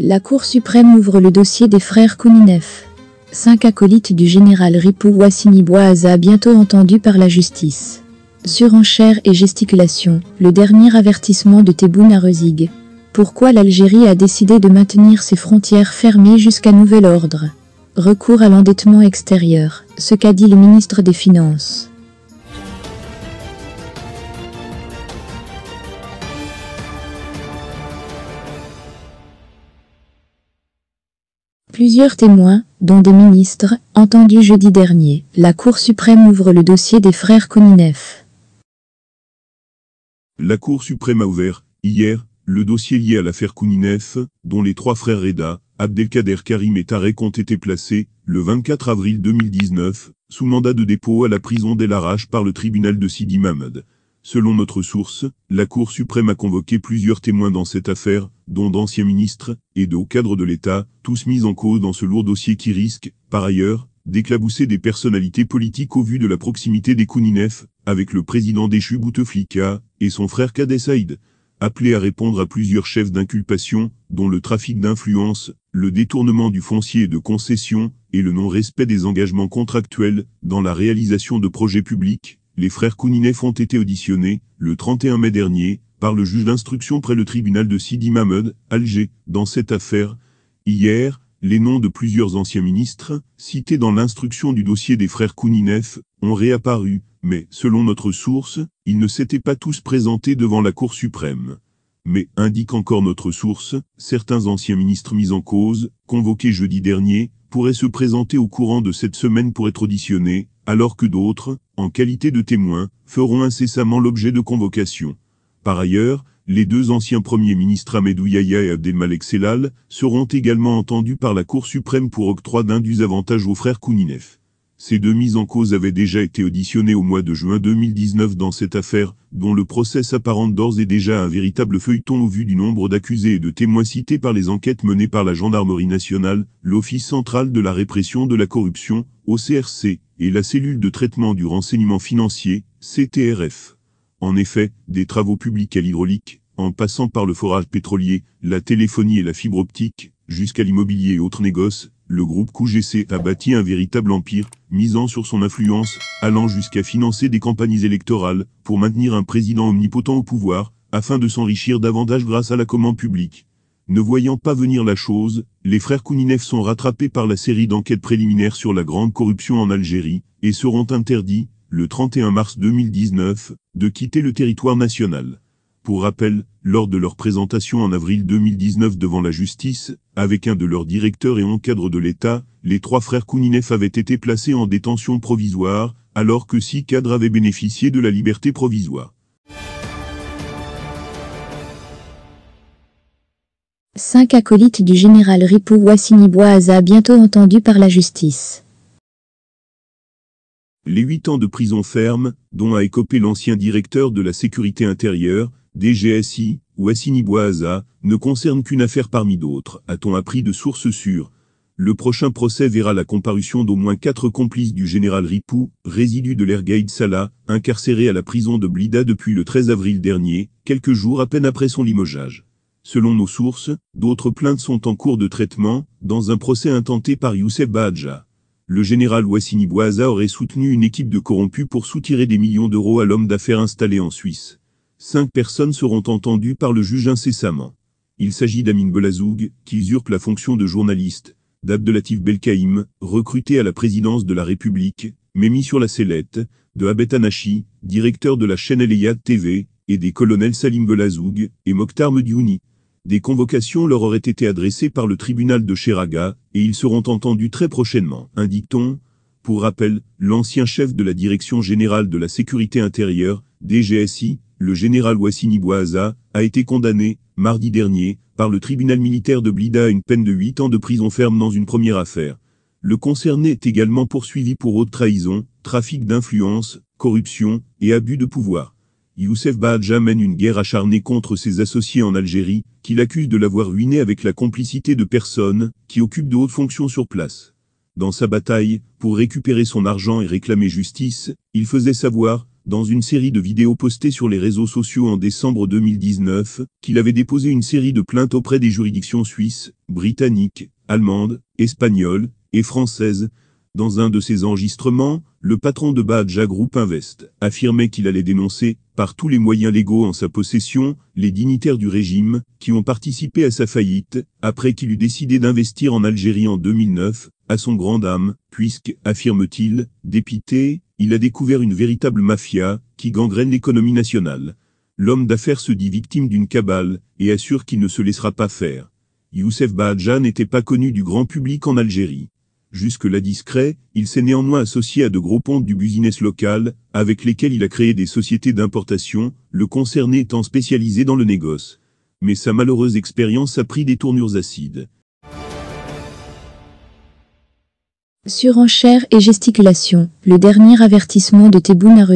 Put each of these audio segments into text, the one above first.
La Cour suprême ouvre le dossier des frères Kouninef, Cinq acolytes du général Ripou Wassini-Boaza bientôt entendus par la justice. Surenchère et gesticulation, le dernier avertissement de Tebboune Rezig. Pourquoi l'Algérie a décidé de maintenir ses frontières fermées jusqu'à nouvel ordre Recours à l'endettement extérieur, ce qu'a dit le ministre des Finances. plusieurs témoins, dont des ministres, entendus jeudi dernier. La Cour suprême ouvre le dossier des frères Kouninef. La Cour suprême a ouvert, hier, le dossier lié à l'affaire Kouninef, dont les trois frères Reda, Abdelkader Karim et Tarek ont été placés, le 24 avril 2019, sous mandat de dépôt à la prison d'El Arache par le tribunal de Sidi Mamad. Selon notre source, la Cour suprême a convoqué plusieurs témoins dans cette affaire, dont d'anciens ministres et de hauts cadres de l'État, tous mis en cause dans ce lourd dossier qui risque, par ailleurs, d'éclabousser des personnalités politiques au vu de la proximité des Kouninef, avec le président déchu Bouteflika et son frère Kadessaïd, Saïd, appelés à répondre à plusieurs chefs d'inculpation, dont le trafic d'influence, le détournement du foncier et de concessions, et le non-respect des engagements contractuels dans la réalisation de projets publics, les frères Kouninef ont été auditionnés, le 31 mai dernier, par le juge d'instruction près le tribunal de Sidi Mahmoud, Alger, dans cette affaire. Hier, les noms de plusieurs anciens ministres, cités dans l'instruction du dossier des frères Kouninef, ont réapparu, mais, selon notre source, ils ne s'étaient pas tous présentés devant la Cour suprême. Mais, indique encore notre source, certains anciens ministres mis en cause, convoqués jeudi dernier, pourraient se présenter au courant de cette semaine pour être auditionnés, alors que d'autres, en qualité de témoins, feront incessamment l'objet de convocations. Par ailleurs, les deux anciens premiers ministres Ahmedou Ouyaya et Abdelmalek Selal seront également entendus par la Cour suprême pour octroi du avantages aux frères Kouninef. Ces deux mises en cause avaient déjà été auditionnées au mois de juin 2019 dans cette affaire, dont le procès s'apparente d'ores et déjà un véritable feuilleton au vu du nombre d'accusés et de témoins cités par les enquêtes menées par la Gendarmerie nationale, l'Office central de la répression de la corruption, OCRC, et la cellule de traitement du renseignement financier, CTRF. En effet, des travaux publics à l'hydraulique, en passant par le forage pétrolier, la téléphonie et la fibre optique, jusqu'à l'immobilier et autres négoces, le groupe QGC a bâti un véritable empire, misant sur son influence, allant jusqu'à financer des campagnes électorales, pour maintenir un président omnipotent au pouvoir, afin de s'enrichir davantage grâce à la commande publique. Ne voyant pas venir la chose, les frères Kouninev sont rattrapés par la série d'enquêtes préliminaires sur la grande corruption en Algérie, et seront interdits, le 31 mars 2019, de quitter le territoire national pour rappel, lors de leur présentation en avril 2019 devant la justice, avec un de leurs directeurs et un cadre de l'État, les trois frères Kouninef avaient été placés en détention provisoire, alors que six cadres avaient bénéficié de la liberté provisoire. Cinq acolytes du général Ripou Wassini a bientôt entendus par la justice. Les huit ans de prison ferme, dont a écopé l'ancien directeur de la sécurité intérieure, DGSI, ou Assiniboisa, ne concerne qu'une affaire parmi d'autres, a-t-on appris de sources sûres. Le prochain procès verra la comparution d'au moins quatre complices du général Ripou, résidu de l'ergaïd Salah, incarcéré à la prison de Blida depuis le 13 avril dernier, quelques jours à peine après son limogeage. Selon nos sources, d'autres plaintes sont en cours de traitement, dans un procès intenté par Youssef Badja. le général Wassini Bouaza aurait soutenu une équipe de corrompus pour soutirer des millions d'euros à l'homme d'affaires installé en Suisse cinq personnes seront entendues par le juge incessamment. Il s'agit d'Amin Belazoug, qui usurpe la fonction de journaliste, d'Abdelatif Belkaïm, recruté à la présidence de la République, mis sur la sellette, de Abed directeur de la chaîne Eleyad TV, et des colonels Salim Belazoug et Mokhtar Mediouni. Des convocations leur auraient été adressées par le tribunal de Cheraga, et ils seront entendus très prochainement, indique-t-on. Pour rappel, l'ancien chef de la Direction Générale de la Sécurité Intérieure, DGSI, le général Wassini Bouaza, a été condamné, mardi dernier, par le tribunal militaire de Blida à une peine de 8 ans de prison ferme dans une première affaire. Le concerné est également poursuivi pour haute trahison, trafic d'influence, corruption et abus de pouvoir. Youssef Bahadja mène une guerre acharnée contre ses associés en Algérie, qu'il accuse de l'avoir ruiné avec la complicité de personnes qui occupent de hautes fonctions sur place. Dans sa bataille, pour récupérer son argent et réclamer justice, il faisait savoir dans une série de vidéos postées sur les réseaux sociaux en décembre 2019, qu'il avait déposé une série de plaintes auprès des juridictions suisses, britanniques, allemandes, espagnoles et françaises. Dans un de ses enregistrements, le patron de Badja Group Invest affirmait qu'il allait dénoncer, par tous les moyens légaux en sa possession, les dignitaires du régime, qui ont participé à sa faillite, après qu'il eut décidé d'investir en Algérie en 2009, à son grand âme, puisque, affirme-t-il, dépité, il a découvert une véritable mafia, qui gangrène l'économie nationale. L'homme d'affaires se dit victime d'une cabale, et assure qu'il ne se laissera pas faire. Youssef Bahadja n'était pas connu du grand public en Algérie. Jusque-là discret, il s'est néanmoins associé à de gros pontes du business local, avec lesquels il a créé des sociétés d'importation, le concerné étant spécialisé dans le négoce. Mais sa malheureuse expérience a pris des tournures acides. Surenchère et gesticulation, le dernier avertissement de Tebboune à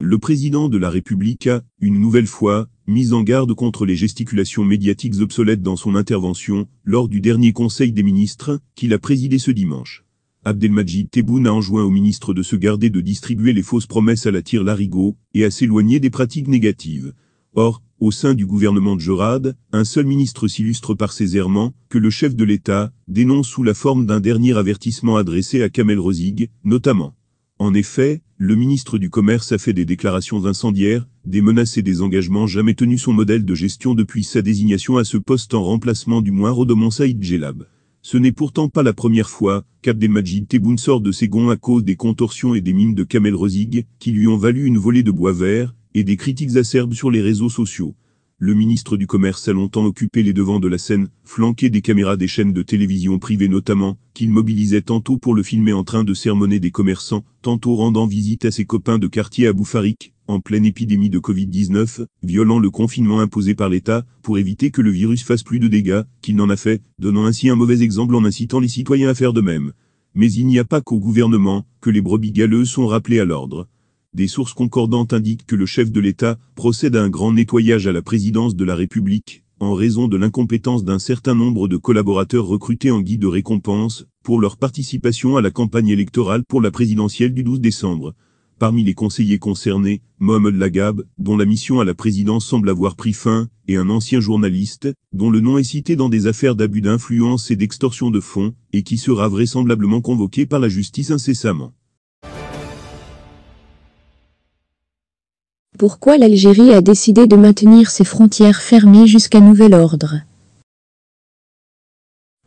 Le président de la République a, une nouvelle fois, mis en garde contre les gesticulations médiatiques obsolètes dans son intervention, lors du dernier Conseil des ministres, qu'il a présidé ce dimanche. Abdelmajid Tebboune a enjoint au ministre de se garder de distribuer les fausses promesses à la tire larigot et à s'éloigner des pratiques négatives. Or, au sein du gouvernement de Jorad, un seul ministre s'illustre par ses errements, que le chef de l'État dénonce sous la forme d'un dernier avertissement adressé à Kamel Rosig, notamment. En effet, le ministre du Commerce a fait des déclarations incendiaires, des menaces et des engagements jamais tenus son modèle de gestion depuis sa désignation à ce poste en remplacement du moins Rodomon Saïd Gelab. Ce n'est pourtant pas la première fois qu'Abdelmajid Tebboune sort de ses gonds à cause des contorsions et des mimes de Kamel Rosig, qui lui ont valu une volée de bois vert, et des critiques acerbes sur les réseaux sociaux. Le ministre du Commerce a longtemps occupé les devants de la scène, flanqué des caméras des chaînes de télévision privées notamment, qu'il mobilisait tantôt pour le filmer en train de sermonner des commerçants, tantôt rendant visite à ses copains de quartier à Boufarik, en pleine épidémie de Covid-19, violant le confinement imposé par l'État, pour éviter que le virus fasse plus de dégâts, qu'il n'en a fait, donnant ainsi un mauvais exemple en incitant les citoyens à faire de même. Mais il n'y a pas qu'au gouvernement, que les brebis galeuses sont rappelées à l'ordre des sources concordantes indiquent que le chef de l'État procède à un grand nettoyage à la présidence de la République, en raison de l'incompétence d'un certain nombre de collaborateurs recrutés en guise de récompense pour leur participation à la campagne électorale pour la présidentielle du 12 décembre. Parmi les conseillers concernés, Mohamed Lagab, dont la mission à la présidence semble avoir pris fin, et un ancien journaliste, dont le nom est cité dans des affaires d'abus d'influence et d'extorsion de fonds, et qui sera vraisemblablement convoqué par la justice incessamment. Pourquoi l'Algérie a décidé de maintenir ses frontières fermées jusqu'à nouvel ordre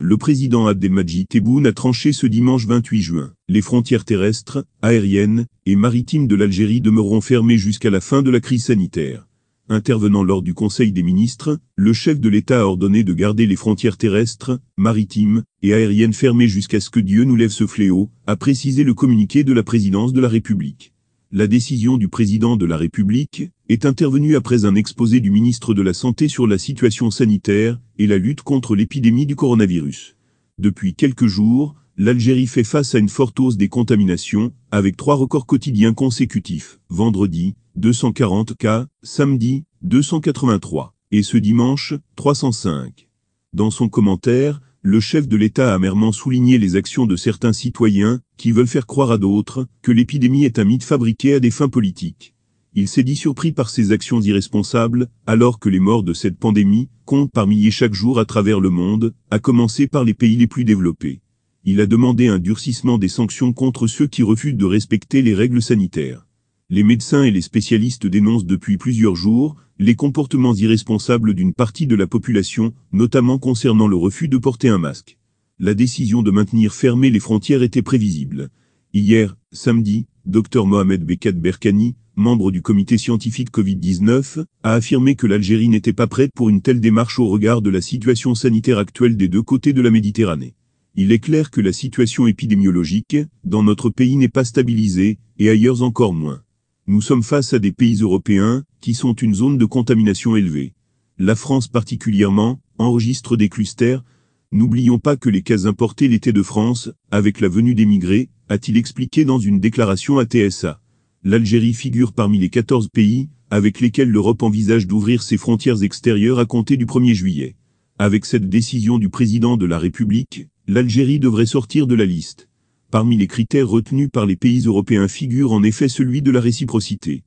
Le président Abdelmadjid Tebboune a tranché ce dimanche 28 juin. Les frontières terrestres, aériennes et maritimes de l'Algérie demeureront fermées jusqu'à la fin de la crise sanitaire. Intervenant lors du Conseil des ministres, le chef de l'État a ordonné de garder les frontières terrestres, maritimes et aériennes fermées jusqu'à ce que Dieu nous lève ce fléau, a précisé le communiqué de la présidence de la République. La décision du président de la République est intervenue après un exposé du ministre de la Santé sur la situation sanitaire et la lutte contre l'épidémie du coronavirus. Depuis quelques jours, l'Algérie fait face à une forte hausse des contaminations, avec trois records quotidiens consécutifs. Vendredi, 240 cas, samedi, 283, et ce dimanche, 305. Dans son commentaire, le chef de l'État a amèrement souligné les actions de certains citoyens qui veulent faire croire à d'autres que l'épidémie est un mythe fabriqué à des fins politiques. Il s'est dit surpris par ces actions irresponsables, alors que les morts de cette pandémie comptent par milliers chaque jour à travers le monde, à commencer par les pays les plus développés. Il a demandé un durcissement des sanctions contre ceux qui refusent de respecter les règles sanitaires. Les médecins et les spécialistes dénoncent depuis plusieurs jours les comportements irresponsables d'une partie de la population, notamment concernant le refus de porter un masque la décision de maintenir fermées les frontières était prévisible. Hier, samedi, Dr Mohamed Bekat Berkani, membre du comité scientifique Covid-19, a affirmé que l'Algérie n'était pas prête pour une telle démarche au regard de la situation sanitaire actuelle des deux côtés de la Méditerranée. Il est clair que la situation épidémiologique, dans notre pays n'est pas stabilisée, et ailleurs encore moins. Nous sommes face à des pays européens, qui sont une zone de contamination élevée. La France particulièrement, enregistre des clusters, N'oublions pas que les cases importés l'étaient de France, avec la venue d'émigrés, a-t-il expliqué dans une déclaration à TSA. L'Algérie figure parmi les 14 pays avec lesquels l'Europe envisage d'ouvrir ses frontières extérieures à compter du 1er juillet. Avec cette décision du président de la République, l'Algérie devrait sortir de la liste. Parmi les critères retenus par les pays européens figure en effet celui de la réciprocité.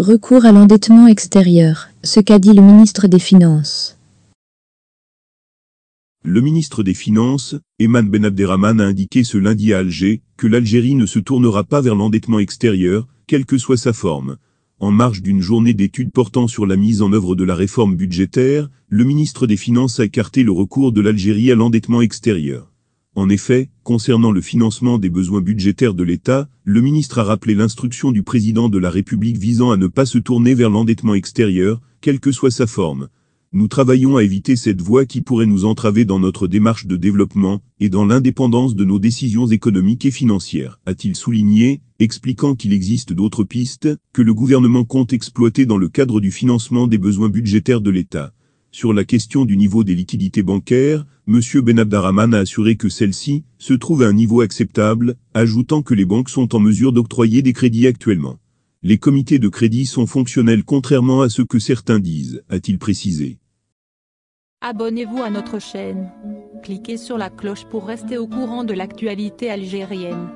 Recours à l'endettement extérieur, ce qu'a dit le ministre des Finances. Le ministre des Finances, Eman Ben Abderrahman, a indiqué ce lundi à Alger que l'Algérie ne se tournera pas vers l'endettement extérieur, quelle que soit sa forme. En marge d'une journée d'études portant sur la mise en œuvre de la réforme budgétaire, le ministre des Finances a écarté le recours de l'Algérie à l'endettement extérieur. En effet, concernant le financement des besoins budgétaires de l'État, le ministre a rappelé l'instruction du président de la République visant à ne pas se tourner vers l'endettement extérieur, quelle que soit sa forme. Nous travaillons à éviter cette voie qui pourrait nous entraver dans notre démarche de développement et dans l'indépendance de nos décisions économiques et financières, a-t-il souligné, expliquant qu'il existe d'autres pistes que le gouvernement compte exploiter dans le cadre du financement des besoins budgétaires de l'État. Sur la question du niveau des liquidités bancaires, M. Abdarrahman a assuré que celle ci se trouve à un niveau acceptable, ajoutant que les banques sont en mesure d'octroyer des crédits actuellement. Les comités de crédit sont fonctionnels contrairement à ce que certains disent, a-t-il précisé. Abonnez-vous à notre chaîne. Cliquez sur la cloche pour rester au courant de l'actualité algérienne.